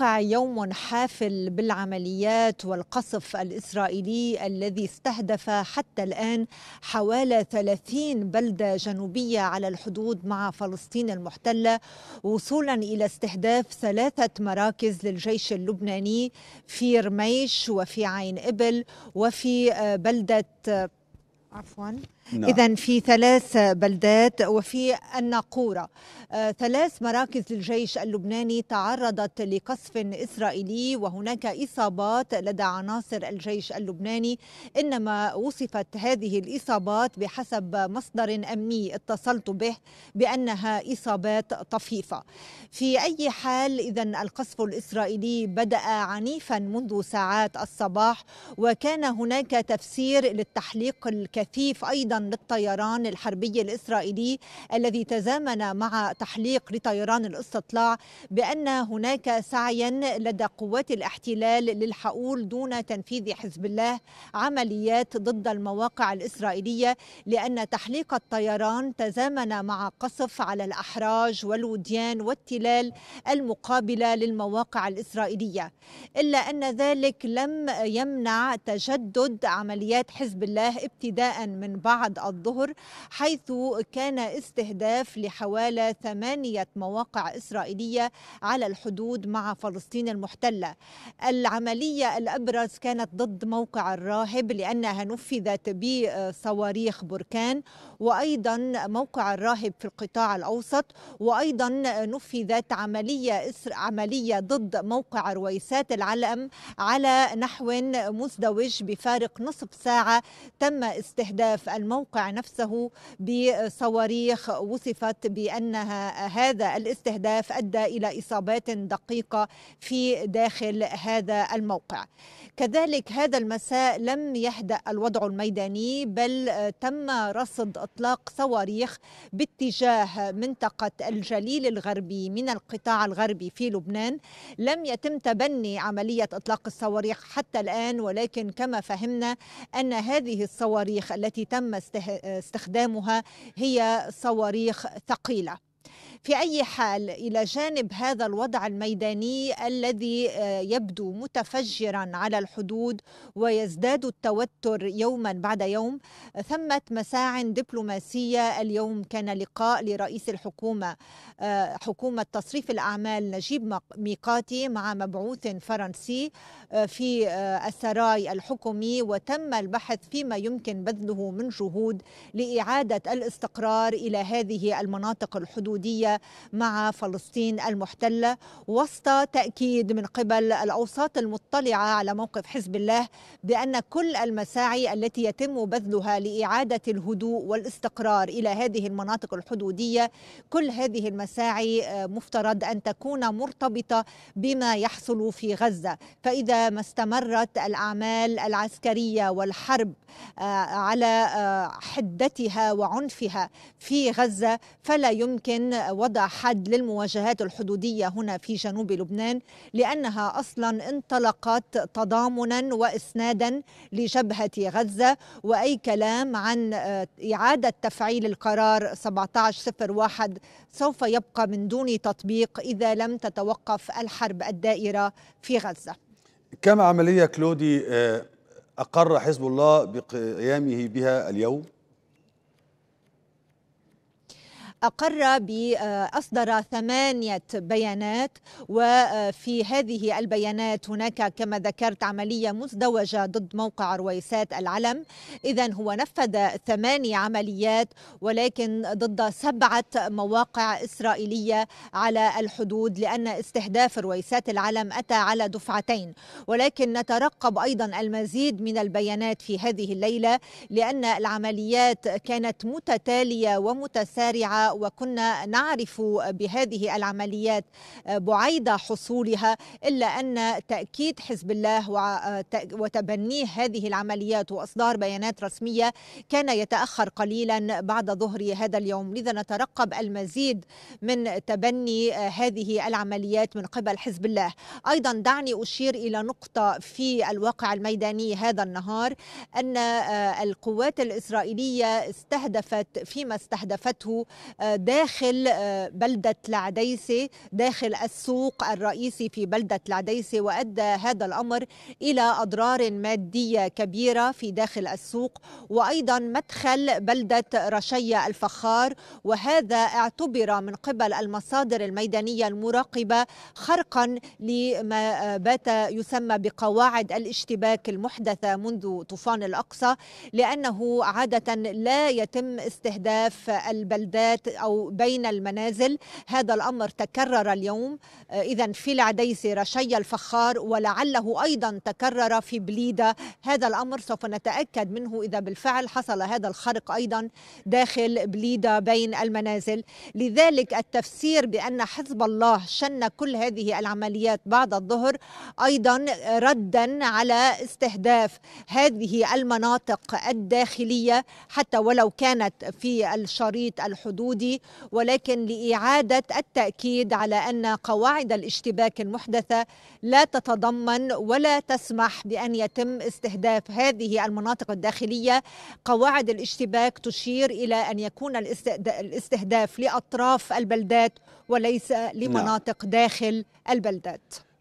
وقع يوم حافل بالعمليات والقصف الإسرائيلي الذي استهدف حتى الآن حوالي 30 بلدة جنوبية على الحدود مع فلسطين المحتلة وصولا إلى استهداف ثلاثة مراكز للجيش اللبناني في رميش وفي عين إبل وفي آه، بلدة آه، عفوا نعم. إذا في ثلاث بلدات وفي الناقورة آه، ثلاث مراكز للجيش اللبناني تعرضت لقصف إسرائيلي وهناك إصابات لدى عناصر الجيش اللبناني إنما وصفت هذه الإصابات بحسب مصدر أمني اتصلت به بأنها إصابات طفيفة في أي حال إذا القصف الإسرائيلي بدأ عنيفا منذ ساعات الصباح وكان هناك تفسير للتحليق الكثيف أيضا للطيران الحربي الإسرائيلي الذي تزامن مع تحليق لطيران الاستطلاع بأن هناك سعيا لدى قوات الاحتلال للحؤول دون تنفيذ حزب الله عمليات ضد المواقع الإسرائيلية لأن تحليق الطيران تزامن مع قصف على الأحراج والوديان والتلال المقابلة للمواقع الإسرائيلية إلا أن ذلك لم يمنع تجدد عمليات حزب الله ابتداء من بعد بعد الظهر حيث كان استهداف لحوالي ثمانية مواقع إسرائيلية على الحدود مع فلسطين المحتلة العملية الأبرز كانت ضد موقع الراهب لأنها نفذت بصواريخ بركان وأيضا موقع الراهب في القطاع الأوسط وأيضا نفذت عملية إسر... عملية ضد موقع رويسات العلم على نحو مزدوج بفارق نصف ساعة تم استهداف الموقع الموقع نفسه بصواريخ وصفت بأنها هذا الاستهداف أدى إلى إصابات دقيقة في داخل هذا الموقع كذلك هذا المساء لم يهدأ الوضع الميداني بل تم رصد إطلاق صواريخ باتجاه منطقة الجليل الغربي من القطاع الغربي في لبنان لم يتم تبني عملية إطلاق الصواريخ حتى الآن ولكن كما فهمنا أن هذه الصواريخ التي تم استخدامها هي صواريخ ثقيله في أي حال إلى جانب هذا الوضع الميداني الذي آه، يبدو متفجرا على الحدود ويزداد التوتر يوما بعد يوم ثمة مساع دبلوماسية اليوم كان لقاء لرئيس الحكومة آه، حكومة تصريف الأعمال نجيب ميقاتي مع مبعوث فرنسي آه، في السراي الحكومي وتم البحث فيما يمكن بذله من جهود لإعادة الاستقرار إلى هذه المناطق الحدودية مع فلسطين المحتله وسط تاكيد من قبل الاوساط المطلعه على موقف حزب الله بان كل المساعي التي يتم بذلها لاعاده الهدوء والاستقرار الى هذه المناطق الحدوديه كل هذه المساعي آه، مفترض ان تكون مرتبطه بما يحصل في غزه فاذا ما استمرت الاعمال العسكريه والحرب آه، على آه، حدتها وعنفها في غزه فلا يمكن وضع حد للمواجهات الحدودية هنا في جنوب لبنان لأنها أصلا انطلقت تضامنا وإسنادا لجبهة غزة وأي كلام عن آه، إعادة تفعيل القرار 1701 سوف يبقى من دون تطبيق إذا لم تتوقف الحرب الدائرة في غزة كم عملية كلودي آه، أقر حزب الله بقيامه بها اليوم؟ أقر بأصدر آه، ثمانية بيانات وفي آه، هذه البيانات هناك كما ذكرت عملية مزدوجة ضد موقع رويسات العلم إذا هو نفذ ثمانية عمليات ولكن ضد سبعة مواقع إسرائيلية على الحدود لأن استهداف رويسات العلم أتى على دفعتين ولكن نترقب أيضا المزيد من البيانات في هذه الليلة لأن العمليات كانت متتالية ومتسارعة وكنا نعرف بهذه العمليات بعيد حصولها إلا أن تأكيد حزب الله وتبنيه هذه العمليات وإصدار بيانات رسمية كان يتأخر قليلا بعد ظهر هذا اليوم لذا نترقب المزيد من تبني هذه العمليات من قبل حزب الله أيضا دعني أشير إلى نقطة في الواقع الميداني هذا النهار أن القوات الإسرائيلية استهدفت فيما استهدفته داخل آه، بلدة العديسة داخل السوق الرئيسي في بلدة العديسة وأدى هذا الأمر إلى أضرار مادية كبيرة في داخل السوق وأيضا مدخل بلدة رشية الفخار وهذا اعتبر من قبل المصادر الميدانية المراقبة خرقا لما آه، بات يسمى بقواعد الاشتباك المحدثة منذ طوفان الأقصى لأنه عادة لا يتم استهداف البلدات أو بين المنازل هذا الأمر تكرر اليوم آه، إذا في العديس رشي الفخار ولعله أيضا تكرر في بليدة هذا الأمر سوف نتأكد منه إذا بالفعل حصل هذا الخرق أيضا داخل بليدة بين المنازل لذلك التفسير بأن حزب الله شن كل هذه العمليات بعد الظهر أيضا ردا على استهداف هذه المناطق الداخلية حتى ولو كانت في الشريط الحدودي السعودي ولكن لإعادة التأكيد على أن قواعد الاشتباك المحدثة لا تتضمن ولا تسمح بأن يتم استهداف هذه المناطق الداخلية قواعد الاشتباك تشير إلى أن يكون الاستهداف لأطراف البلدات وليس لمناطق نعم. داخل البلدات